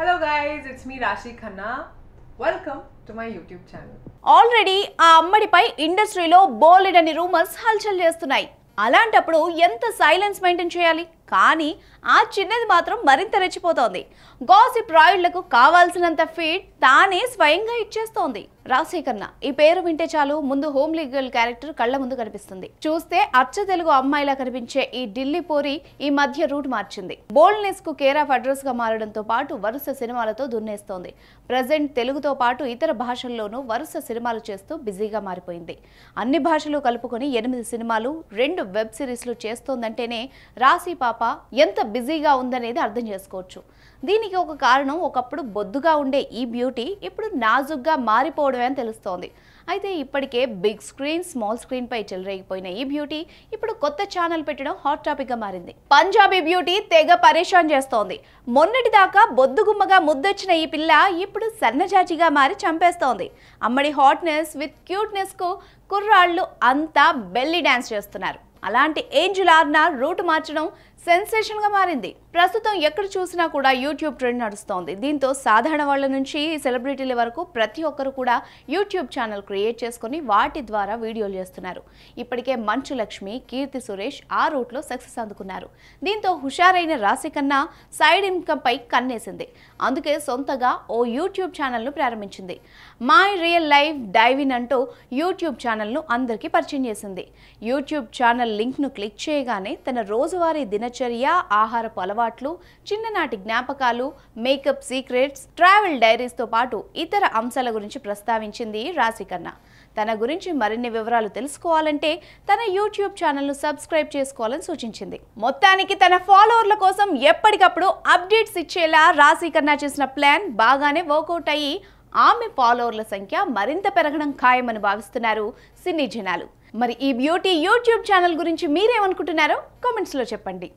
hello guys it's me Raashi Khanna welcome to my YouTube channel already ఆ అమ్మడిపై ఇండస్ట్రీలో అని రూమర్స్ హల్చల్ చేస్తున్నాయి అలాంటప్పుడు ఎంత సైలెన్స్ మెయింటైన్ చేయాలి కానీ ఆ చిన్నది మాత్రం మరింత రెచ్చిపోతోంది గాసిప్ రాయుళ్లకు కావాల్సినంత ఫీడ్ తానే స్వయంగా ఇచ్చేస్తోంది రాజశేఖర్న ఈ పేరు వింటే చాలు ముందు హోమ్ లీగల్ క్యారెక్టర్ కళ్ళ ముందు కనిపిస్తుంది చూస్తే అచ్చ తెలుగు అమ్మాయిలా కనిపించే ఈ ఢిల్లీ పోరి ఈ మధ్య రూట్ మార్చింది బోల్డ్నెస్ కు కేర్ ఆఫ్ అడ్రస్ గా మారడంతో పాటు వరుస సినిమాలతో దున్నేస్తోంది ప్రజెంట్ తెలుగుతో పాటు ఇతర భాషల్లోనూ వరుస సినిమాలు చేస్తూ బిజీగా మారిపోయింది అన్ని భాషలు కలుపుకొని ఎనిమిది సినిమాలు రెండు వెబ్ సిరీస్లు చేస్తోందంటేనే రాశి పాప పాప ఎంత బిజీగా ఉందనేది అర్థం చేసుకోవచ్చు దీనికి ఒక కారణం ఒకప్పుడు బొద్దుగా ఉండే ఈ బ్యూటీ ఇప్పుడు నాజుగ్గా మారిపోవడమే అని తెలుస్తోంది అయితే ఇప్పటికే బిగ్ స్క్రీన్ స్మాల్ స్క్రీన్పై చెలరేగిపోయిన ఈ బ్యూటీ ఇప్పుడు కొత్త ఛానల్ పెట్టడం హాట్ టాపిక్గా మారింది పంజాబీ బ్యూటీ తెగ పరేషాన్ చేస్తోంది మొన్నటి దాకా బొద్దుగుమ్మగా ముద్దొచ్చిన ఈ పిల్ల ఇప్పుడు సన్నజాజిగా మారి చంపేస్తోంది అమ్మడి హాట్నెస్ విత్ క్యూట్నెస్కు కుర్రాళ్ళు అంతా బెల్లీ డ్యాన్స్ చేస్తున్నారు అలాంటి ఏంజెల్ ఆర్నా రూట్ మార్చడం సెన్సేషన్గా మారింది ప్రస్తుతం ఎక్కడ చూసినా కూడా యూట్యూబ్ ట్రెండ్ నడుస్తోంది దీంతో సాధారణ వాళ్ళ నుంచి సెలబ్రిటీల వరకు ప్రతి ఒక్కరు కూడా యూట్యూబ్ ఛానల్ క్రియేట్ చేసుకుని వాటి ద్వారా వీడియోలు చేస్తున్నారు ఇప్పటికే మంచు లక్ష్మి కీర్తి సురేష్ ఆ రూట్లో సక్సెస్ అందుకున్నారు దీంతో హుషారైన రాశి కన్నా సైడ్ పై కన్నేసింది అందుకే సొంతగా ఓ యూట్యూబ్ ఛానల్ను ప్రారంభించింది మై రియల్ లైఫ్ డైవిన్ అంటూ యూట్యూబ్ ఛానల్ను అందరికీ పరిచయం చేసింది యూట్యూబ్ ఛానల్ లింక్ను క్లిక్ చేయగానే తన రోజువారీ దినచర్య ఆహారపు అలవాట్లు చిన్ననాటి జ్ఞాపకాలు మేకప్ సీక్రెట్స్ ట్రావెల్ డైరీస్తో పాటు ఇతర అంశాల గురించి ప్రస్తావించింది రాశికన్న తన గురించి మరిన్ని వివరాలు తెలుసుకోవాలంటే తన యూట్యూబ్ ఛానల్ను సబ్స్క్రైబ్ చేసుకోవాలని సూచించింది మొత్తానికి తన ఫాలోవర్ల కోసం ఎప్పటికప్పుడు అప్డేట్స్ ఇచ్చేలా రాశికన్న చేసిన ప్లాన్ బాగానే వర్కౌట్ అయ్యి ఆమె ఫాలోవర్ల సంఖ్య మరింత పెరగడం ఖాయమని భావిస్తున్నారు సినీ జనాలు మరి ఈ బ్యూటీ యూట్యూబ్ ఛానల్ గురించి మీరేమనుకుంటున్నారో కామెంట్స్లో చెప్పండి